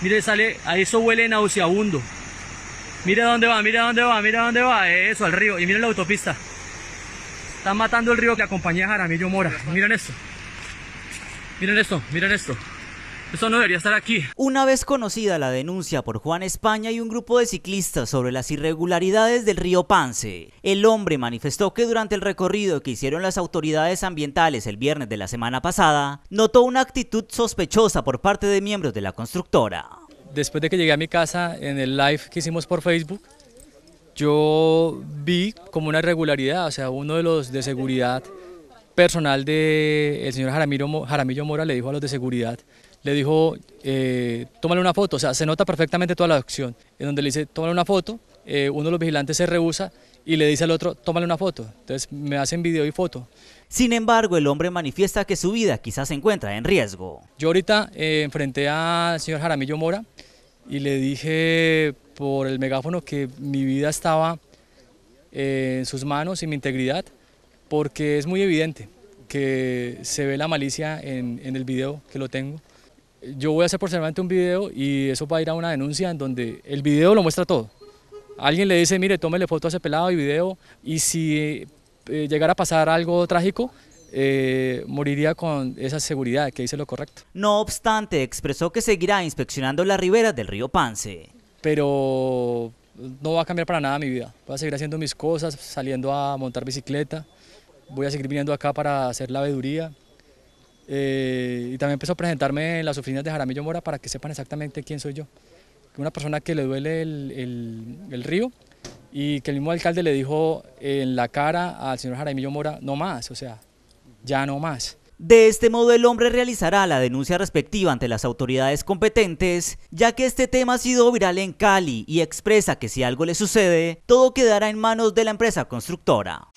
Mire, sale, a eso huele nauseabundo. Mire dónde va, mira dónde va, mira dónde va. Eh, eso, al río. Y miren la autopista. Están matando el río que acompaña a Jaramillo Mora. Miren esto. Miren esto, miren esto. Eso no debería estar aquí. Una vez conocida la denuncia por Juan España y un grupo de ciclistas sobre las irregularidades del río Pance, el hombre manifestó que durante el recorrido que hicieron las autoridades ambientales el viernes de la semana pasada, notó una actitud sospechosa por parte de miembros de la constructora. Después de que llegué a mi casa en el live que hicimos por Facebook, yo vi como una irregularidad, o sea, uno de los de seguridad personal del señor Jaramillo Mora le dijo a los de seguridad le dijo, eh, tómale una foto, o sea, se nota perfectamente toda la acción, en donde le dice, tómale una foto, eh, uno de los vigilantes se rehúsa y le dice al otro, tómale una foto, entonces me hacen video y foto. Sin embargo, el hombre manifiesta que su vida quizás se encuentra en riesgo. Yo ahorita eh, enfrenté al señor Jaramillo Mora y le dije por el megáfono que mi vida estaba en sus manos y mi integridad, porque es muy evidente que se ve la malicia en el video que lo tengo yo voy a hacer semana un video y eso va a ir a una denuncia en donde el video lo muestra todo. Alguien le dice, mire, tómele foto a ese pelado y video, y si eh, llegara a pasar algo trágico, eh, moriría con esa seguridad que hice lo correcto. No obstante, expresó que seguirá inspeccionando las riberas del río Pance. Pero no va a cambiar para nada mi vida. Voy a seguir haciendo mis cosas, saliendo a montar bicicleta, voy a seguir viniendo acá para hacer la eh, y también empezó a presentarme en las oficinas de Jaramillo Mora para que sepan exactamente quién soy yo. Una persona que le duele el, el, el río y que el mismo alcalde le dijo en la cara al señor Jaramillo Mora, no más, o sea, ya no más. De este modo el hombre realizará la denuncia respectiva ante las autoridades competentes, ya que este tema ha sido viral en Cali y expresa que si algo le sucede, todo quedará en manos de la empresa constructora.